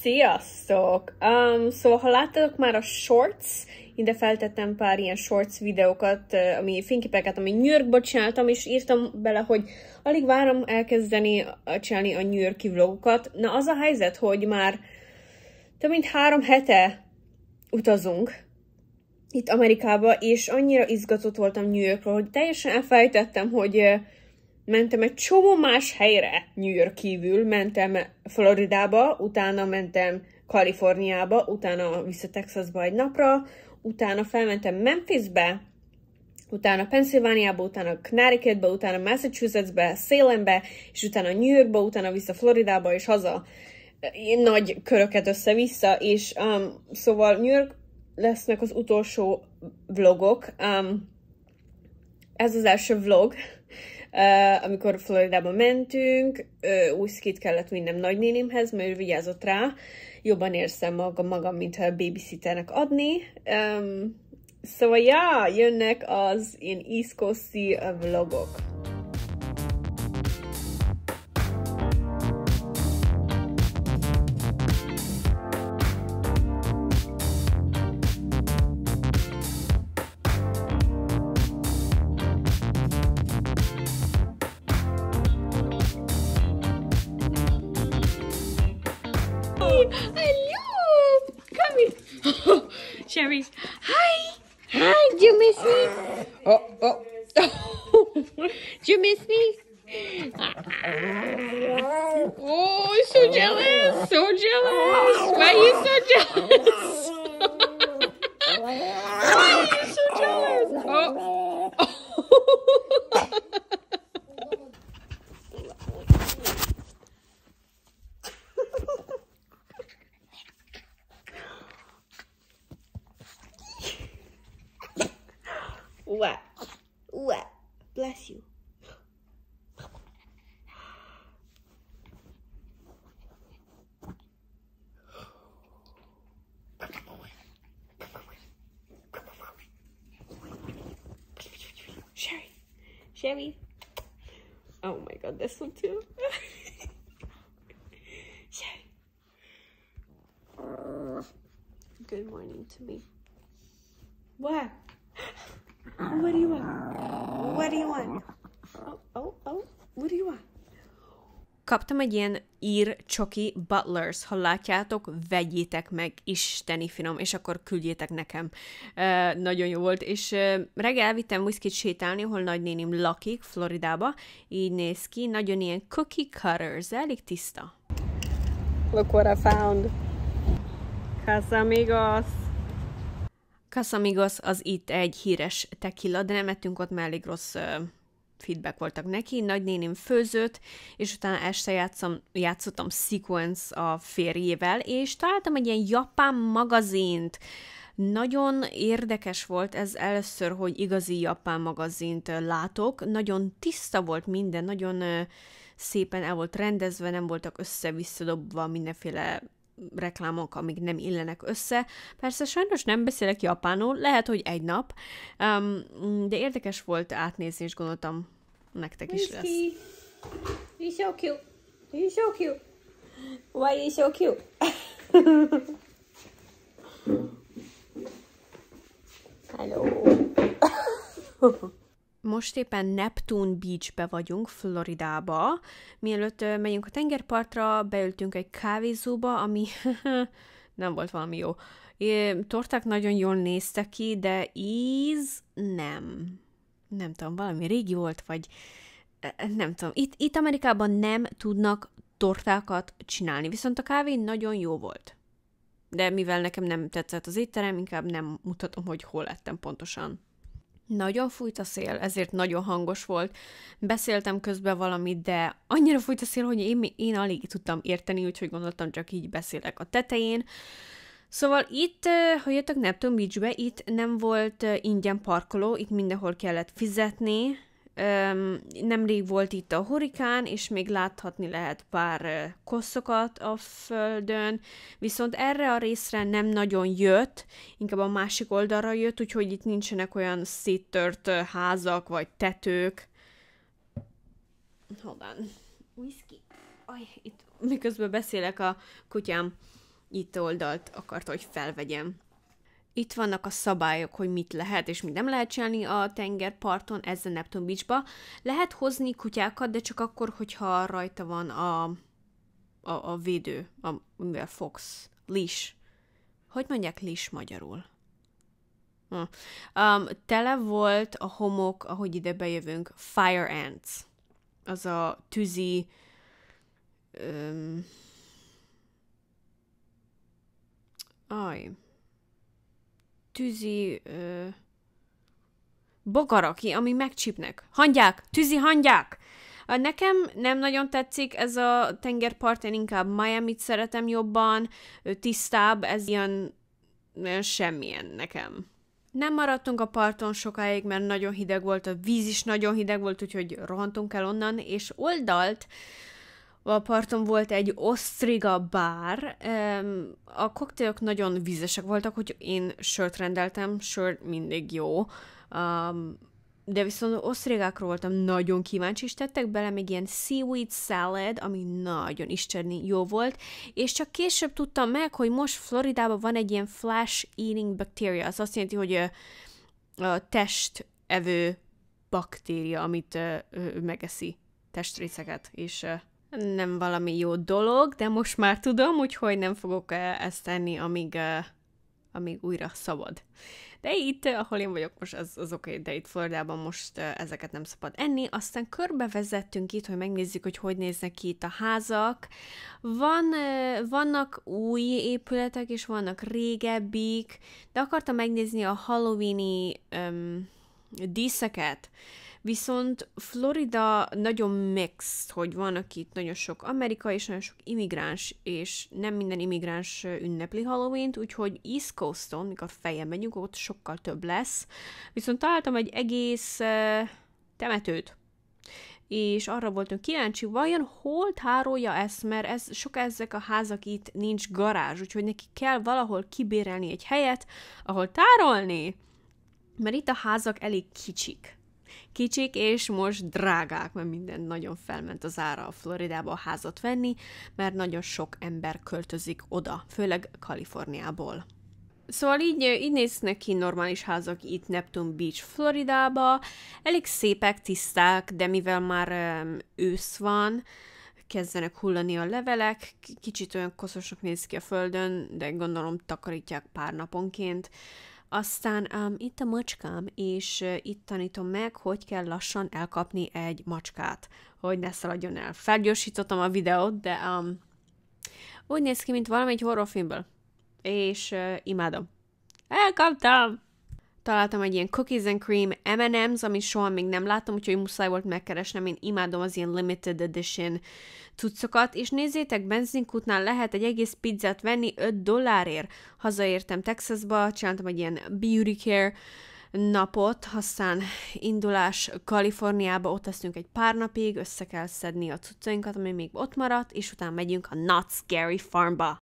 Sziasztok! Um, szóval, ha láttatok már a shorts, ide feltettem pár ilyen shorts videókat, ami fényképeket, ami New nyűrkba csináltam, és írtam bele, hogy alig várom elkezdeni csinálni a New Yorki vlogokat. Na, az a helyzet, hogy már több mint három hete utazunk itt Amerikába, és annyira izgatott voltam New Yorkról, hogy teljesen elfejtettem, hogy mentem egy csomó más helyre New York kívül, mentem Floridába, utána mentem Kaliforniába, utána vissza Texasba egy napra, utána felmentem Memphisbe, utána Pennsylvániába, utána Connecticutbe, utána Massachusettsbe, Salembe, és utána New Yorkba, utána vissza Floridába, és haza. Én nagy köröket össze-vissza, és um, szóval New York lesznek az utolsó vlogok. Um, ez az első vlog, Uh, amikor Floridába mentünk, uh, új szkét kellett vinnem nagynénimhez, mert ő vigyázott rá. Jobban érzem magam, magam, mintha a babysitternek adni. Um, szóval, ja, jönnek az ilyen iszkoszi vlogok. Did you miss me? Oh, oh. Did you miss me? Oh, so jealous. So jealous. Why are you so jealous? Well, bless you. Sherry, Sherry. Oh my god, this one too. Sherry. Good morning to me. What? What do you want? What do you want? Oh, oh, oh, what do you want? Kaptam egy ilyen ír csoki butlers, ha látjátok, vegyétek meg, isteni finom, és akkor küldjétek nekem. E, nagyon jó volt, és e, reggel vittem whiskyt sétálni, ahol nagynénim lakik, Floridába, így néz ki, nagyon ilyen cookie cutters, elég tiszta. Look what I found. Casamigos. Casamigos az itt egy híres tequila, de nem ettünk ott, mert elég rossz feedback voltak neki, nagynéném főzött, és utána este játszom, játszottam sequence a férjével, és találtam egy ilyen japán magazint, nagyon érdekes volt ez először, hogy igazi japán magazint látok. Nagyon tiszta volt minden, nagyon szépen el volt rendezve, nem voltak össze-visszadobva mindenféle reklámok, amik nem illenek össze. Persze sajnos nem beszélek japánul, lehet, hogy egy nap, um, de érdekes volt átnézni, és gondoltam, nektek is lesz. He's so cute. He's so cute. Why is so cute? Hello. most éppen Neptune Beach-be vagyunk, Floridába. Mielőtt megyünk a tengerpartra, beültünk egy kávézóba, ami nem volt valami jó. Torták nagyon jól néztek ki, de íz nem. Nem tudom, valami régi volt, vagy nem tudom. Itt, itt Amerikában nem tudnak tortákat csinálni, viszont a kávé nagyon jó volt. De mivel nekem nem tetszett az étterem, inkább nem mutatom, hogy hol lettem pontosan. Nagyon fújt a szél, ezért nagyon hangos volt. Beszéltem közben valamit, de annyira fújt a szél, hogy én, én alig tudtam érteni, úgyhogy gondoltam, csak így beszélek a tetején. Szóval itt, ha jöttek Neptune Beachbe, itt nem volt ingyen parkoló, itt mindenhol kellett fizetni, Nemrég volt itt a hurikán, és még láthatni lehet pár koszokat a földön, viszont erre a részre nem nagyon jött, inkább a másik oldalra jött, úgyhogy itt nincsenek olyan széttört házak vagy tetők. Hold on. Whisky. Aj, itt miközben beszélek a kutyám itt oldalt akart, hogy felvegyem itt vannak a szabályok, hogy mit lehet és mit nem lehet csinálni a tengerparton, ezen Neptune Beachba. Lehet hozni kutyákat, de csak akkor, hogyha rajta van a, a, a védő, a, mivel fox, leash. Hogy mondják leash magyarul? Hm. Um, tele volt a homok, ahogy ide bejövünk, fire ants. Az a tűzi... Um, Aj, tűzi... Ö, bogaraki, ami megcsípnek. Hangyák! Tűzi hangyák! Nekem nem nagyon tetszik ez a tengerpart, én inkább Miami-t szeretem jobban, tisztább, ez ilyen, ilyen semmilyen nekem. Nem maradtunk a parton sokáig, mert nagyon hideg volt, a víz is nagyon hideg volt, úgyhogy rohantunk el onnan, és oldalt parton volt egy osztriga bár, a koktélok nagyon vízesek voltak, hogy én sört rendeltem, sört mindig jó, de viszont osztrigákról voltam nagyon kíváncsi, és tettek bele még ilyen seaweed salad, ami nagyon isteni jó volt, és csak később tudtam meg, hogy most Floridában van egy ilyen flash eating bacteria, az azt jelenti, hogy a, a testevő baktéria, amit megeszi testrészeket, és nem valami jó dolog, de most már tudom, úgyhogy nem fogok ezt tenni, amíg, amíg újra szabad. De itt, ahol én vagyok most, az, az oké, okay, de itt Floridában most ezeket nem szabad enni. Aztán körbevezettünk itt, hogy megnézzük, hogy hogy néznek ki itt a házak. Van, vannak új épületek, és vannak régebbik, de akartam megnézni a halloweeni um, díszeket, Viszont Florida nagyon mix, hogy van, akit nagyon sok Amerikai és nagyon sok immigráns, és nem minden immigráns ünnepli Halloween-t, úgyhogy East Coast-on, mikor fejjel megyünk, ott sokkal több lesz. Viszont találtam egy egész uh, temetőt, és arra voltunk kíváncsi, vajon hol tárolja ezt, mert ez, sok ezek a házak itt nincs garázs, úgyhogy neki kell valahol kibérelni egy helyet, ahol tárolni, mert itt a házak elég kicsik kicsik, és most drágák, mert minden nagyon felment az ára a Floridába a házat venni, mert nagyon sok ember költözik oda, főleg Kaliforniából. Szóval így, így néznek ki normális házak itt Neptune Beach, Floridába. Elég szépek, tiszták, de mivel már um, ősz van, kezdenek hullani a levelek, kicsit olyan koszosnak néz ki a földön, de gondolom takarítják pár naponként. Aztán um, itt a macskám, és uh, itt tanítom meg, hogy kell lassan elkapni egy macskát, hogy ne szaladjon el. Felgyorsítottam a videót, de um, úgy néz ki, mint valami egy horrorfilmből. És uh, imádom. Elkaptam! találtam egy ilyen cookies and cream M&M's, amit soha még nem láttam, úgyhogy muszáj volt megkeresnem, én imádom az ilyen limited edition cuccokat, és nézzétek, benzinkútnál lehet egy egész pizzát venni 5 dollárért. Hazaértem Texasba, csináltam egy ilyen beauty care napot, aztán indulás Kaliforniába, ott leszünk egy pár napig, össze kell szedni a cuccainkat, ami még ott maradt, és utána megyünk a Not Scary Farmba.